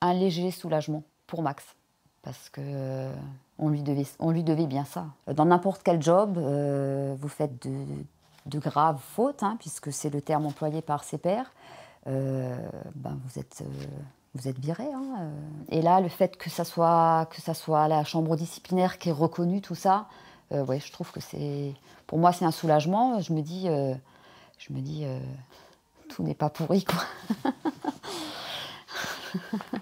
un léger soulagement pour Max, parce que euh, on, lui devait, bien ça. Dans n'importe quel job, euh, vous faites de, graves fautes, hein, puisque c'est le terme employé par ses pairs, euh, ben vous êtes vous êtes viré. Hein, Et là, le fait que ça soit que ça soit la chambre disciplinaire qui est reconnu tout ça, ouais, je trouve que c'est, pour moi, c'est un soulagement. Je me dis, je me dis, tout n'est pas pourri, quoi.